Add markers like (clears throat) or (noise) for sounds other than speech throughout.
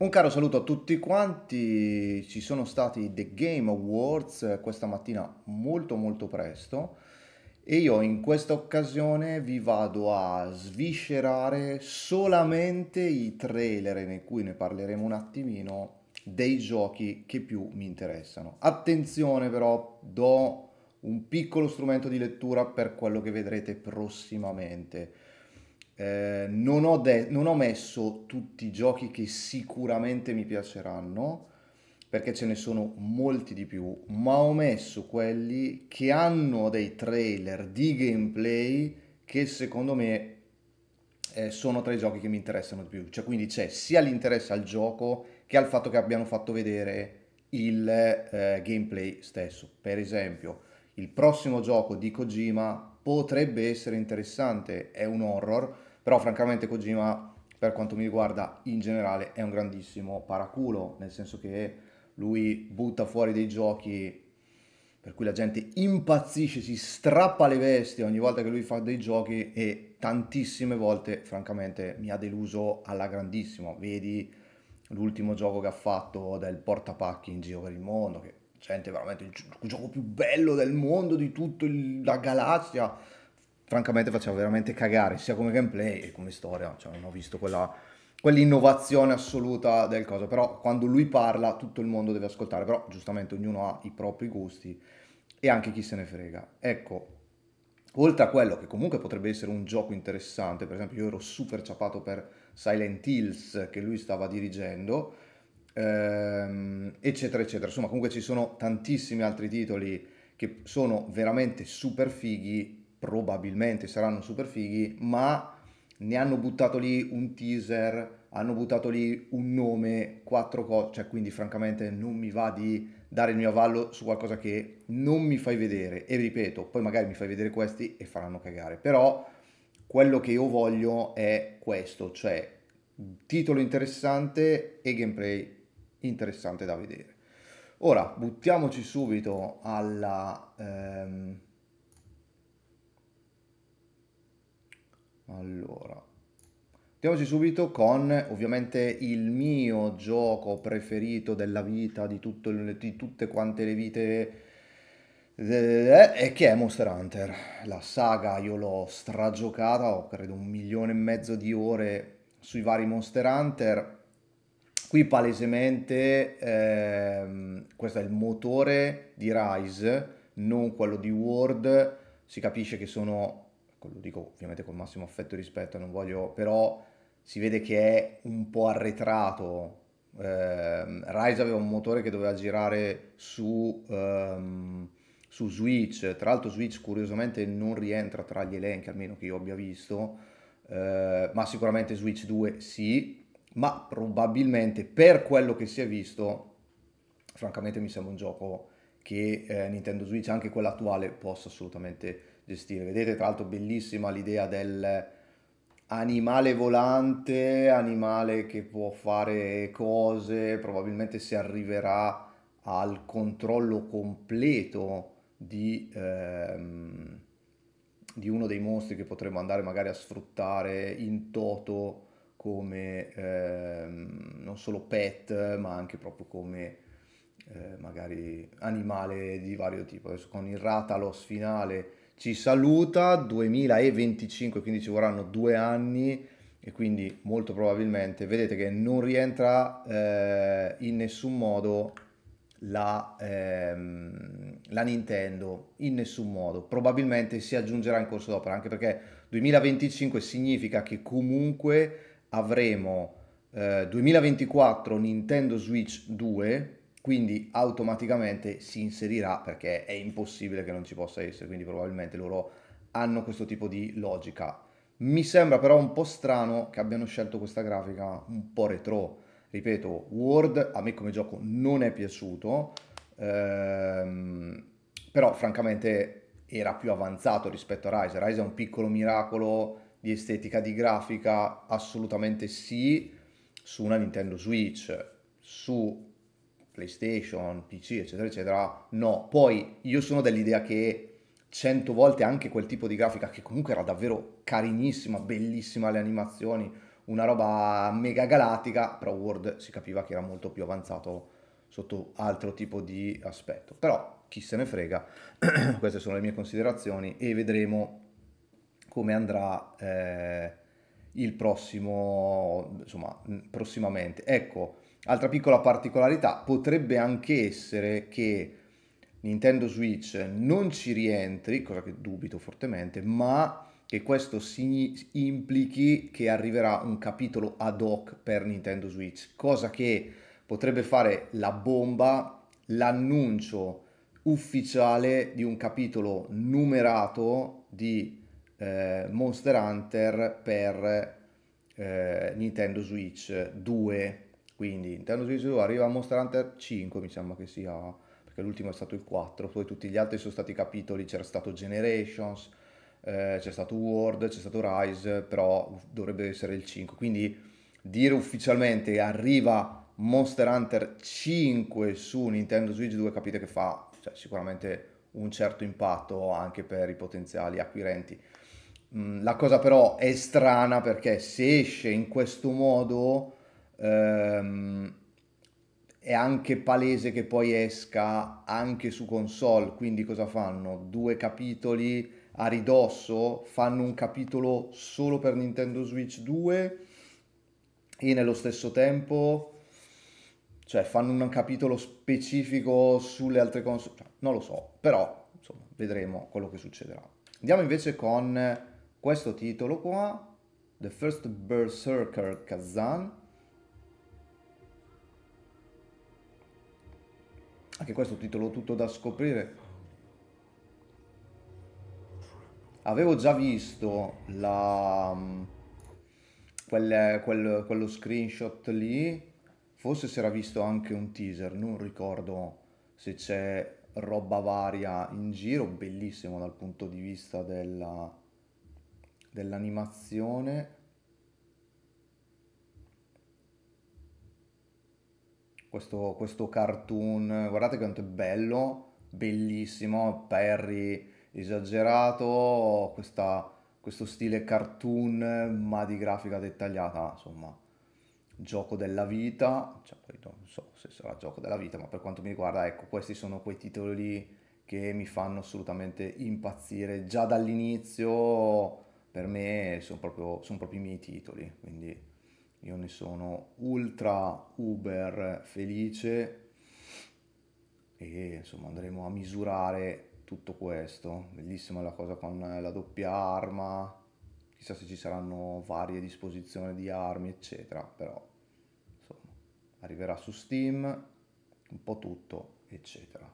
Un caro saluto a tutti quanti, ci sono stati The Game Awards eh, questa mattina molto molto presto e io in questa occasione vi vado a sviscerare solamente i trailer nei cui ne parleremo un attimino dei giochi che più mi interessano. Attenzione però, do un piccolo strumento di lettura per quello che vedrete prossimamente eh, non, ho de- non ho messo tutti i giochi che sicuramente mi piaceranno, perché ce ne sono molti di più, ma ho messo quelli che hanno dei trailer di gameplay che secondo me eh, sono tra i giochi che mi interessano di più. Cioè, quindi c'è sia l'interesse al gioco che al fatto che abbiano fatto vedere il eh, gameplay stesso. Per esempio, il prossimo gioco di Kojima potrebbe essere interessante, è un horror, però francamente Kojima, per quanto mi riguarda, in generale è un grandissimo paraculo, nel senso che lui butta fuori dei giochi per cui la gente impazzisce, si strappa le vesti ogni volta che lui fa dei giochi e tantissime volte, francamente, mi ha deluso alla grandissima. Vedi l'ultimo gioco che ha fatto del portapacchi in giro per il mondo, che gente veramente il gioco più bello del mondo, di tutta la galassia, francamente faceva veramente cagare sia come gameplay che come storia, cioè non ho visto quella, quell'innovazione assoluta del coso, però quando lui parla tutto il mondo deve ascoltare, però giustamente ognuno ha i propri gusti e anche chi se ne frega. Ecco, oltre a quello che comunque potrebbe essere un gioco interessante, per esempio io ero super ciapato per Silent Hills che lui stava dirigendo, ehm, eccetera, eccetera. Insomma, comunque ci sono tantissimi altri titoli che sono veramente super fighi probabilmente saranno super fighi, ma ne hanno buttato lì un teaser, hanno buttato lì un nome, quattro cose, cioè quindi francamente non mi va di dare il mio avallo su qualcosa che non mi fai vedere e ripeto, poi magari mi fai vedere questi e faranno cagare, però quello che io voglio è questo, cioè titolo interessante e gameplay interessante da vedere. Ora buttiamoci subito alla, ehm, Andiamoci subito con ovviamente il mio gioco preferito della vita, di, tutto, di tutte quante le vite, eh, e che è Monster Hunter. La saga io l'ho stragiocata, ho credo un milione e mezzo di ore sui vari Monster Hunter. Qui palesemente eh, questo è il motore di Rise, non quello di World. Si capisce che sono lo dico ovviamente col massimo affetto e rispetto, non voglio, però si vede che è un po' arretrato. Eh, Rise aveva un motore che doveva girare su, ehm, su Switch, tra l'altro Switch curiosamente non rientra tra gli elenchi, almeno che io abbia visto, eh, ma sicuramente Switch 2 sì, ma probabilmente per quello che si è visto, francamente mi sembra un gioco che eh, Nintendo Switch, anche quella attuale, possa assolutamente gestire. Vedete tra l'altro bellissima l'idea del animale volante, animale che può fare cose, probabilmente si arriverà al controllo completo di, ehm, di uno dei mostri che potremmo andare magari a sfruttare in toto come ehm, non solo pet ma anche proprio come eh, magari animale di vario tipo. Adesso con il Ratalos finale ci saluta 2025, quindi ci vorranno due anni e quindi molto probabilmente vedete che non rientra eh, in nessun modo la, ehm, la, Nintendo, in nessun modo, probabilmente si aggiungerà in corso d'opera, anche perché 2025 significa che comunque avremo eh, 2024 Nintendo Switch 2, quindi automaticamente si inserirà perché è impossibile che non ci possa essere, quindi probabilmente loro hanno questo tipo di logica. Mi sembra però un po' strano che abbiano scelto questa grafica un po' retro. Ripeto, Word a me come gioco non è piaciuto, ehm, però francamente era più avanzato rispetto a Rise. Rise è un piccolo miracolo di estetica, di grafica, assolutamente sì, su una Nintendo Switch, su PlayStation, PC, eccetera, eccetera, no. Poi io sono dell'idea che cento volte anche quel tipo di grafica, che comunque era davvero carinissima, bellissima le animazioni, una roba mega galattica, però World si capiva che era molto più avanzato sotto altro tipo di aspetto. Però chi se ne frega, (clears throat) queste sono le mie considerazioni e vedremo come andrà eh, il prossimo, insomma, prossimamente. Ecco, Altra piccola particolarità potrebbe anche essere che Nintendo Switch non ci rientri, cosa che dubito fortemente, ma che questo si implichi che arriverà un capitolo ad hoc per Nintendo Switch, cosa che potrebbe fare la bomba, l'annuncio ufficiale di un capitolo numerato di eh, Monster Hunter per eh, Nintendo Switch 2 quindi interno giudizio arriva a Monster Hunter 5, mi sembra che sia, perché l'ultimo è stato il 4, poi tutti gli altri sono stati capitoli, c'era stato Generations, eh, c'è stato World, c'è stato Rise, però dovrebbe essere il 5. Quindi dire ufficialmente arriva Monster Hunter 5 su Nintendo Switch 2 capite che fa cioè, sicuramente un certo impatto anche per i potenziali acquirenti. Mm, la cosa però è strana perché se esce in questo modo ehm, è anche palese che poi esca anche su console, quindi cosa fanno? Due capitoli a ridosso, fanno un capitolo solo per Nintendo Switch 2 e nello stesso tempo cioè fanno un capitolo specifico sulle altre console, cioè, non lo so, però insomma, vedremo quello che succederà. Andiamo invece con questo titolo qua, The First Berserker Kazan, Anche questo titolo tutto da scoprire. Avevo già visto la, mm, quel, quel, quello screenshot lì. Forse si era visto anche un teaser, non ricordo se c'è roba varia in giro, bellissimo dal punto di vista dell'animazione. questo, questo cartoon, guardate quanto è bello, bellissimo, Perry esagerato, questa, questo stile cartoon ma di grafica dettagliata, insomma, gioco della vita, cioè poi non so se sarà gioco della vita, ma per quanto mi riguarda, ecco, questi sono quei titoli che mi fanno assolutamente impazzire già dall'inizio, per me sono proprio, sono proprio i miei titoli, quindi io ne sono ultra uber felice e insomma andremo a misurare tutto questo bellissima la cosa con la doppia arma chissà se ci saranno varie disposizioni di armi eccetera però insomma arriverà su steam un po' tutto eccetera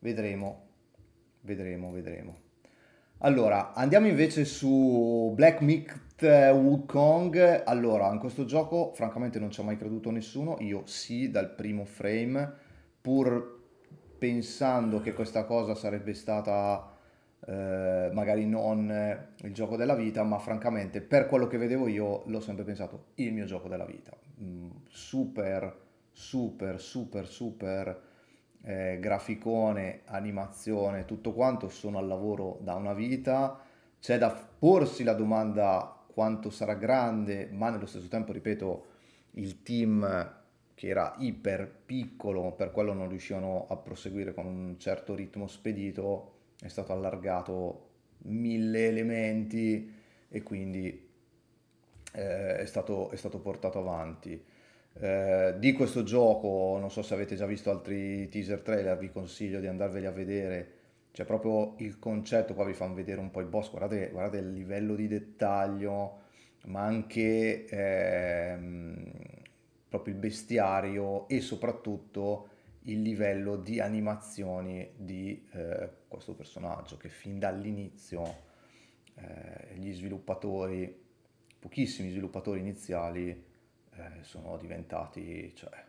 vedremo vedremo vedremo allora andiamo invece su Black Mick Wukong, allora, in questo gioco francamente non ci ha mai creduto nessuno, io sì, dal primo frame, pur pensando che questa cosa sarebbe stata eh, magari non il gioco della vita, ma francamente per quello che vedevo io l'ho sempre pensato il mio gioco della vita. Mm, super, super, super, super eh, graficone, animazione, tutto quanto, sono al lavoro da una vita. C'è da porsi la domanda quanto sarà grande, ma nello stesso tempo, ripeto, il team che era iper piccolo, per quello non riuscivano a proseguire con un certo ritmo spedito, è stato allargato mille elementi e quindi eh, è, stato, è, stato, portato avanti. Eh, di questo gioco, non so se avete già visto altri teaser trailer, vi consiglio di andarveli a vedere cioè proprio il concetto, qua vi fanno vedere un po' il boss, guardate, guardate il livello di dettaglio, ma anche ehm, proprio il bestiario e soprattutto il livello di animazioni di eh, questo personaggio che fin dall'inizio eh, gli sviluppatori, pochissimi sviluppatori iniziali eh, sono diventati, cioè,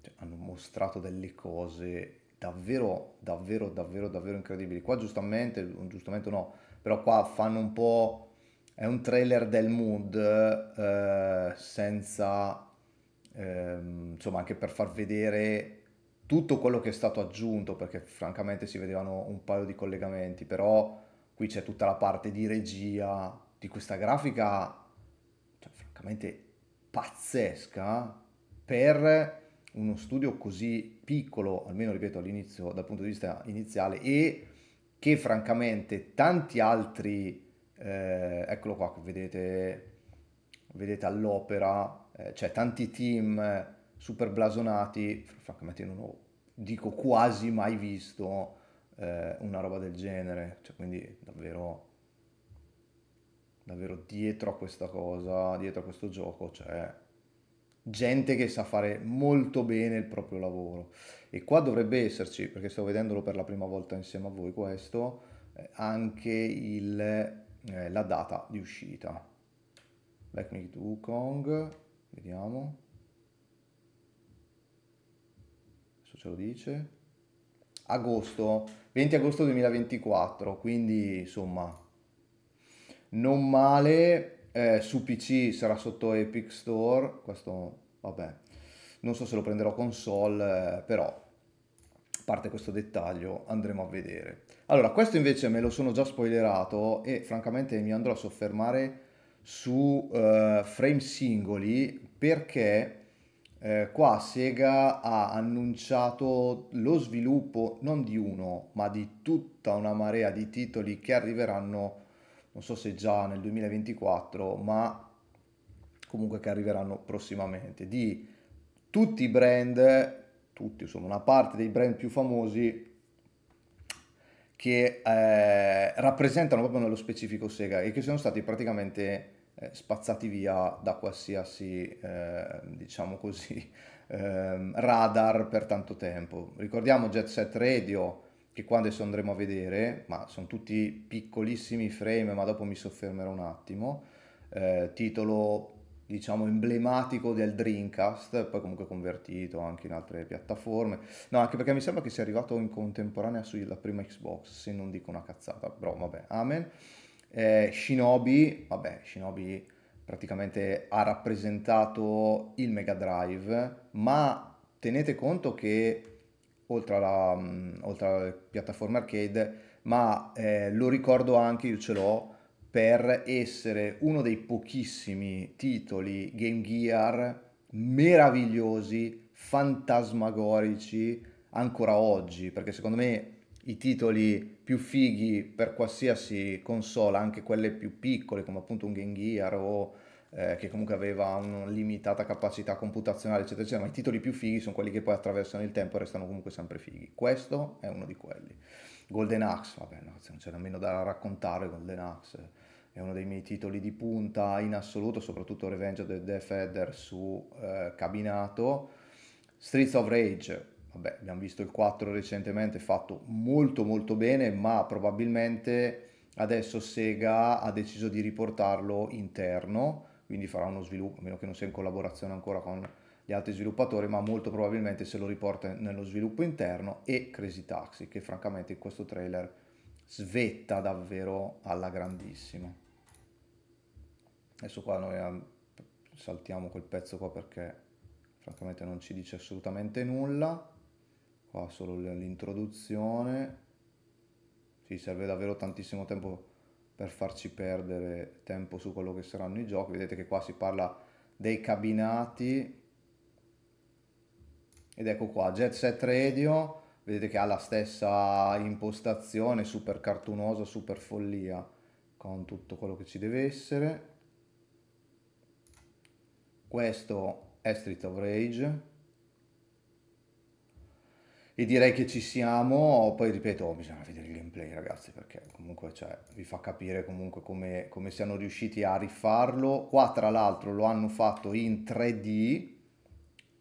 cioè, hanno mostrato delle cose davvero, davvero, davvero, davvero incredibili. Qua giustamente, giustamente no, però qua fanno un po'... È un trailer del mood eh, senza... Eh, insomma, anche per far vedere tutto quello che è stato aggiunto, perché francamente si vedevano un paio di collegamenti, però qui c'è tutta la parte di regia, di questa grafica, cioè, francamente pazzesca, per uno studio così piccolo, almeno ripeto all'inizio, dal punto di vista iniziale, e che francamente tanti altri, eh, eccolo qua che vedete, vedete all'opera, eh, cioè tanti team eh, super blasonati, francamente non ho, dico quasi mai visto eh, una roba del genere, cioè, quindi davvero, davvero dietro a questa cosa, dietro a questo gioco, cioè gente che sa fare molto bene il proprio lavoro. E qua dovrebbe esserci, perché sto vedendolo per la prima volta insieme a voi questo, eh, anche il, eh, la data di uscita. Black Myth Wukong, vediamo. Adesso ce lo dice. Agosto, 20 agosto 2024, quindi insomma non male eh, su PC sarà sotto Epic Store, questo vabbè, non so se lo prenderò console, eh, però a parte questo dettaglio andremo a vedere. Allora, questo invece me lo sono già spoilerato e francamente mi andrò a soffermare su eh, frame singoli perché eh, qua Sega ha annunciato lo sviluppo non di uno ma di tutta una marea di titoli che arriveranno non so se già nel 2024, ma comunque che arriveranno prossimamente, di tutti i brand, tutti, insomma una parte dei brand più famosi che eh, rappresentano proprio nello specifico Sega e che sono stati praticamente eh, spazzati via da qualsiasi, eh, diciamo così, (laughs) ehm, radar per tanto tempo. Ricordiamo Jet Set Radio, che qua adesso andremo a vedere, ma sono tutti piccolissimi frame, ma dopo mi soffermerò un attimo, eh, titolo diciamo emblematico del Dreamcast, poi comunque convertito anche in altre piattaforme, no anche perché mi sembra che sia arrivato in contemporanea sulla prima Xbox, se non dico una cazzata, però vabbè, amen. Eh, Shinobi, vabbè, Shinobi praticamente ha rappresentato il Mega Drive, ma tenete conto che oltre alla, oltre alla piattaforma arcade, ma eh, lo ricordo anche, io ce l'ho, per essere uno dei pochissimi titoli Game Gear meravigliosi, fantasmagorici, ancora oggi, perché secondo me i titoli più fighi per qualsiasi console, anche quelle più piccole come appunto un Game Gear o eh, che comunque aveva una limitata capacità computazionale, eccetera, eccetera, ma i titoli più fighi sono quelli che poi attraversano il tempo e restano comunque sempre fighi. Questo è uno di quelli. Golden Axe, vabbè, no, non c'è nemmeno da raccontare Golden Axe, è uno dei miei titoli di punta in assoluto, soprattutto Revenge of the Death su eh, cabinato. Streets of Rage, vabbè, abbiamo visto il 4 recentemente, fatto molto molto bene, ma probabilmente adesso Sega ha deciso di riportarlo interno quindi farà uno sviluppo, a meno che non sia in collaborazione ancora con gli altri sviluppatori, ma molto probabilmente se lo riporta nello sviluppo interno e Crazy Taxi, che francamente in questo trailer svetta davvero alla grandissima. Adesso qua noi saltiamo quel pezzo qua perché francamente non ci dice assolutamente nulla, qua solo l'introduzione, ci serve davvero tantissimo tempo per farci perdere tempo su quello che saranno i giochi. Vedete che qua si parla dei cabinati ed ecco qua Jet Set Radio, vedete che ha la stessa impostazione, super cartunosa, super follia, con tutto quello che ci deve essere. Questo è Street of Rage, e direi che ci siamo, poi ripeto, bisogna vedere il gameplay ragazzi perché comunque cioè, vi fa capire comunque come, come siano riusciti a rifarlo, qua tra l'altro lo hanno fatto in 3D,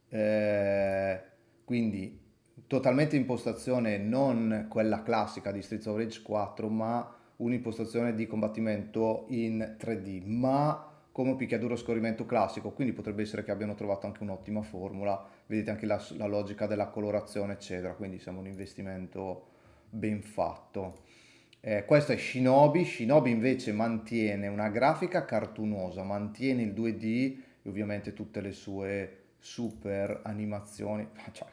eh, quindi totalmente impostazione non quella classica di Streets of Rage 4 ma un'impostazione di combattimento in 3D ma come picchiaduro scorrimento classico quindi potrebbe essere che abbiano trovato anche un'ottima formula vedete anche la, la logica della colorazione eccetera, quindi siamo un investimento ben fatto. Eh, questo è Shinobi, Shinobi invece mantiene una grafica cartunosa, mantiene il 2D e ovviamente tutte le sue super animazioni. (laughs) Cioè,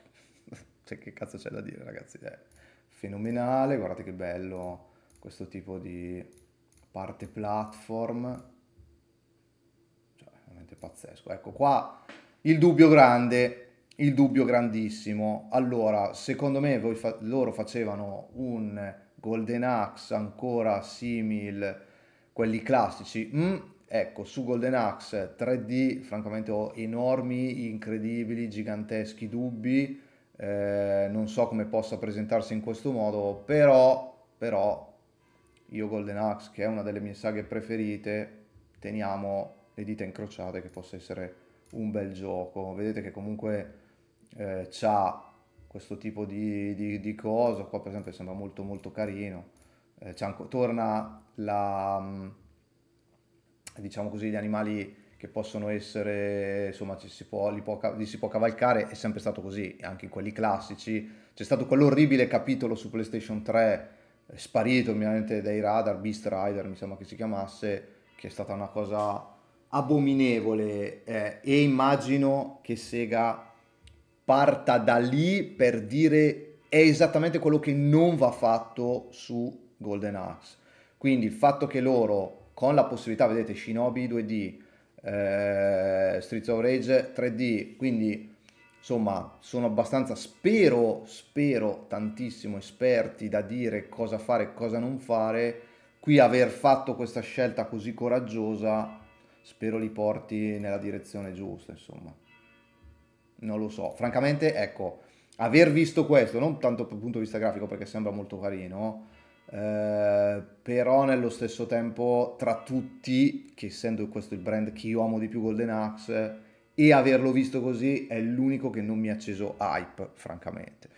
cioè, che cazzo c'è da dire ragazzi, è fenomenale, guardate che bello questo tipo di parte platform. Cioè, veramente pazzesco. Ecco qua il dubbio grande, il dubbio grandissimo. Allora, secondo me fa loro facevano un Golden Axe ancora simil quelli classici. Mm, ecco, su Golden Axe 3D, francamente ho enormi, incredibili, giganteschi dubbi. Eh, non so come possa presentarsi in questo modo, però, però io Golden Axe, che è una delle mie saghe preferite, teniamo le dita incrociate che possa essere un bel gioco. Vedete che comunque eh, ha questo tipo di, di, di cosa, qua per esempio sembra molto molto carino, eh, torna la, mm, diciamo così, gli animali che possono essere, insomma, ci si può, li, può, li si può cavalcare, è sempre stato così, anche in quelli classici. C'è stato quell'orribile capitolo su PlayStation 3, eh, sparito ovviamente dai radar, Beast Rider mi sembra che si chiamasse, che è stata una cosa abominevole eh, e immagino che Sega parta da lì per dire è esattamente quello che non va fatto su Golden Axe. Quindi il fatto che loro con la possibilità, vedete, Shinobi 2D, eh, Streets of Rage 3D, quindi insomma sono abbastanza, spero, spero tantissimo esperti da dire cosa fare e cosa non fare, qui aver fatto questa scelta così coraggiosa spero li porti nella direzione giusta, insomma non lo so. Francamente, ecco, aver visto questo, non tanto dal punto di vista grafico perché sembra molto carino, eh, però nello stesso tempo tra tutti, che essendo questo il brand che io amo di più Golden Axe, e averlo visto così è l'unico che non mi ha acceso hype, francamente.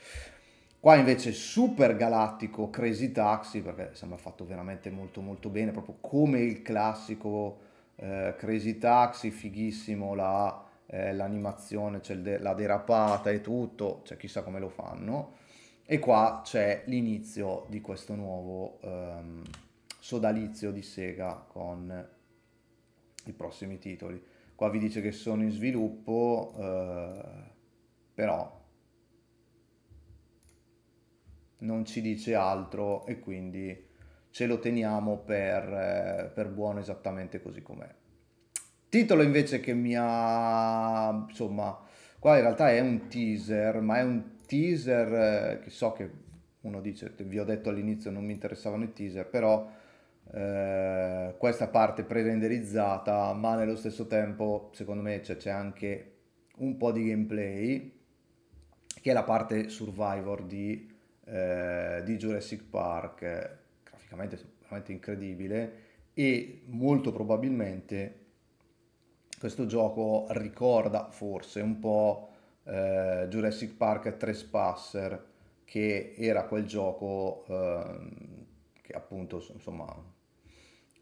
Qua invece super galattico Crazy Taxi, perché sembra fatto veramente molto molto bene, proprio come il classico eh, Crazy Taxi, fighissimo la eh, l'animazione, c'è de- la derapata e tutto, cioè chissà come lo fanno. E qua c'è l'inizio di questo nuovo ehm, sodalizio di Sega con i prossimi titoli. Qua vi dice che sono in sviluppo, eh, però non ci dice altro e quindi ce lo teniamo per, eh, per buono esattamente così com'è. Titolo invece che mi ha... insomma, qua in realtà è un teaser, ma è un teaser eh, che so che uno dice, vi ho detto all'inizio non mi interessavano i teaser, però eh, questa parte pre-renderizzata, ma nello stesso tempo secondo me c'è, c'è anche un po' di gameplay, che è la parte survivor di, eh, di Jurassic Park, eh, graficamente veramente incredibile e molto probabilmente questo gioco ricorda forse un po' eh, Jurassic Park Trespasser, che era quel gioco eh, che appunto, insomma,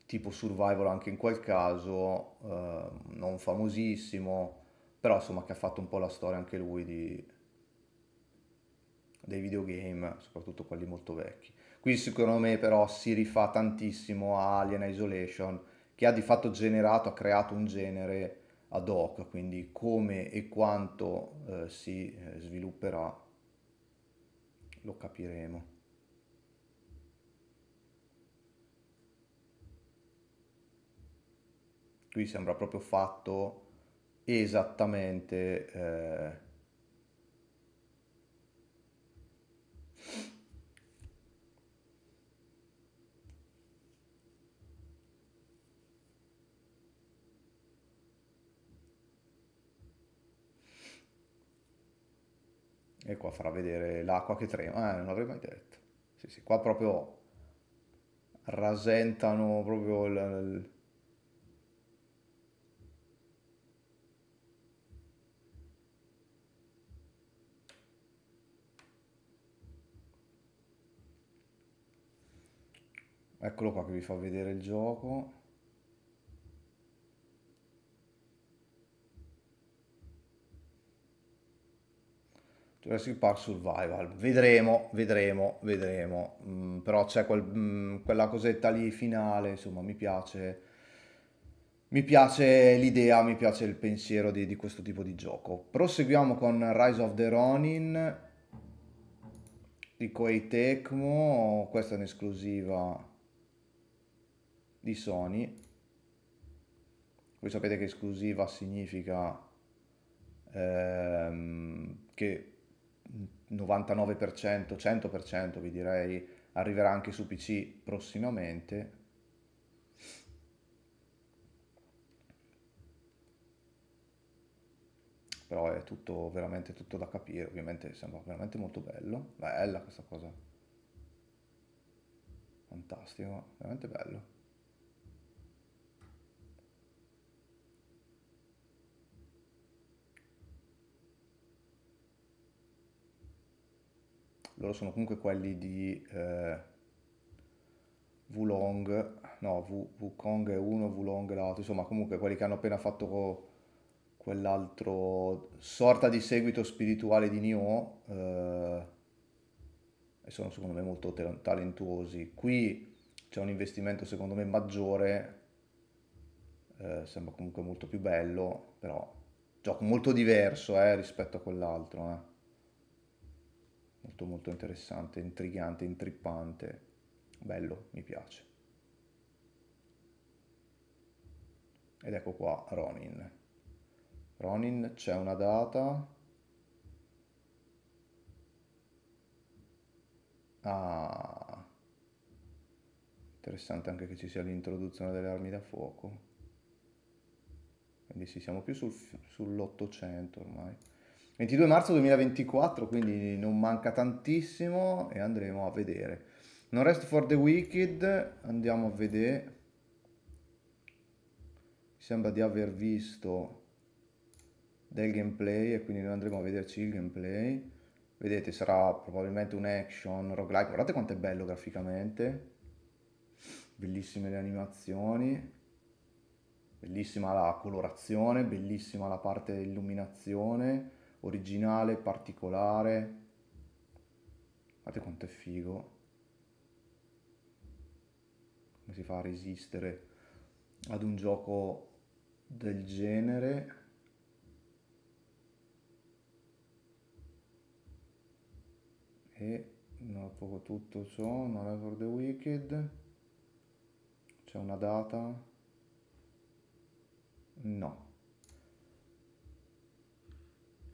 tipo survival anche in quel caso, eh, non famosissimo, però insomma che ha fatto un po' la storia anche lui di, dei videogame, soprattutto quelli molto vecchi. Qui secondo me però si rifà tantissimo a Alien Isolation, che ha di fatto generato, ha creato un genere ad hoc, quindi come e quanto eh, si eh, svilupperà lo capiremo. Qui sembra proprio fatto esattamente eh, e qua farà vedere l'acqua che trema, eh, non l'avrei mai detto. Sì, sì, qua proprio rasentano proprio il, Eccolo qua che vi fa vedere il gioco. Jurassic Park Survival. Vedremo, vedremo, vedremo. Mm, però c'è quel, mm, quella cosetta lì finale, insomma, mi piace. Mi piace l'idea, mi piace il pensiero di, di questo tipo di gioco. Proseguiamo con Rise of the Ronin di Koei Tecmo, questa è un'esclusiva di Sony. Voi sapete che esclusiva significa ehm, che 99%, 100% vi direi, arriverà anche su PC prossimamente. Però è tutto, veramente tutto da capire, ovviamente sembra veramente molto bello. Bella questa cosa. Fantastico, veramente bello. loro sono comunque quelli di eh, Wulong, no, w, Wukong è uno, Wulong è l'altro, insomma comunque quelli che hanno appena fatto quell'altro sorta di seguito spirituale di Nioh eh, e sono secondo me molto talentuosi. Qui c'è un investimento secondo me maggiore, eh, sembra comunque molto più bello, però gioco molto diverso eh, rispetto a quell'altro. Eh tutto molto interessante, intrigante, intrippante, bello, mi piace. Ed ecco qua Ronin. Ronin c'è una data. Ah, interessante anche che ci sia l'introduzione delle armi da fuoco. Quindi sì, siamo più sul, sull'Ottocento ormai. 22 marzo 2024, quindi non manca tantissimo e andremo a vedere. Non rest for the wicked, andiamo a vedere. Mi sembra di aver visto del gameplay e quindi noi andremo a vederci il gameplay. Vedete, sarà probabilmente un action roguelike. Guardate quanto è bello graficamente. Bellissime le animazioni. Bellissima la colorazione, bellissima la parte dell'illuminazione originale, particolare. Guardate quanto è figo. Come si fa a resistere ad un gioco del genere? E dopo tutto ciò, non è for the Wicked, c'è una data? No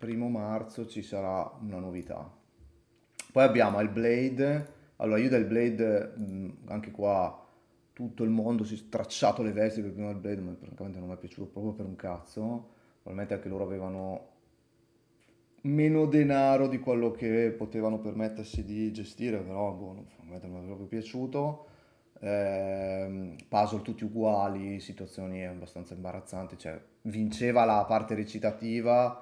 primo marzo ci sarà una novità. Poi abbiamo il Blade, allora io del Blade, mm, anche qua tutto il mondo si è stracciato le vesti per prima del Blade, ma francamente non mi è piaciuto proprio per un cazzo, probabilmente anche loro avevano meno denaro di quello che potevano permettersi di gestire, però boh, non, probabilmente non mi è proprio piaciuto. Eh, puzzle tutti uguali, situazioni abbastanza imbarazzanti, cioè vinceva la parte recitativa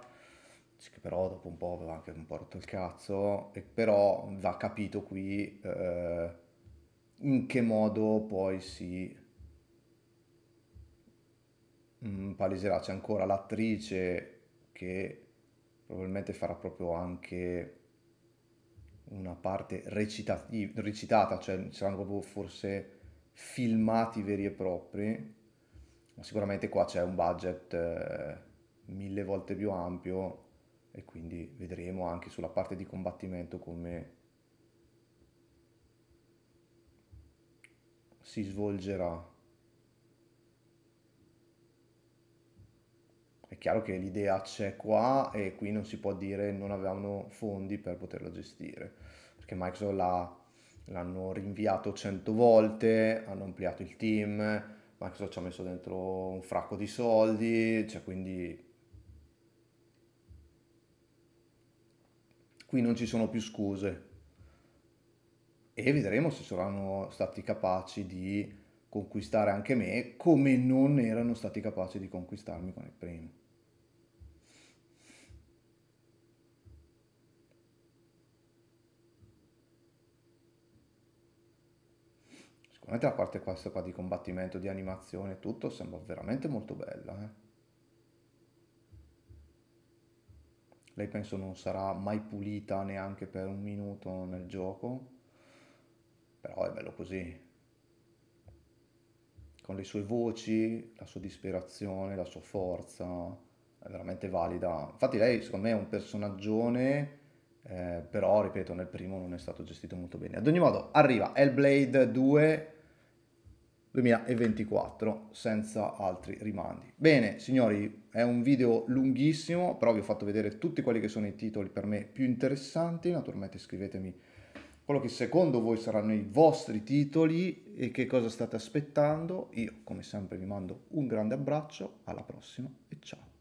che però dopo un po' aveva anche un po' rotto il cazzo, e però va capito qui eh, in che modo poi si mh, mm, C'è ancora l'attrice che probabilmente farà proprio anche una parte recitati- recitata, cioè saranno proprio forse filmati veri e propri, ma sicuramente qua c'è un budget eh, mille volte più ampio e quindi vedremo anche sulla parte di combattimento come si svolgerà. È chiaro che l'idea c'è qua e qui non si può dire non avevano fondi per poterlo gestire, perché Microsoft l'hanno rinviato cento volte, hanno ampliato il team, Microsoft ci ha messo dentro un fracco di soldi, cioè quindi qui non ci sono più scuse e vedremo se saranno stati capaci di conquistare anche me come non erano stati capaci di conquistarmi con il primo. Sicuramente la parte questa qua di combattimento, di animazione e tutto sembra veramente molto bella. Eh? lei penso non sarà mai pulita neanche per un minuto nel gioco, però è bello così. Con le sue voci, la sua disperazione, la sua forza, è veramente valida. Infatti lei secondo me è un personaggio, eh, però ripeto nel primo non è stato gestito molto bene. Ad ogni modo arriva Hellblade 2 2024 senza altri rimandi. Bene signori, è un video lunghissimo, però vi ho fatto vedere tutti quelli che sono i titoli per me più interessanti, naturalmente scrivetemi quello che secondo voi saranno i vostri titoli e che cosa state aspettando. Io come sempre vi mando un grande abbraccio, alla prossima e ciao.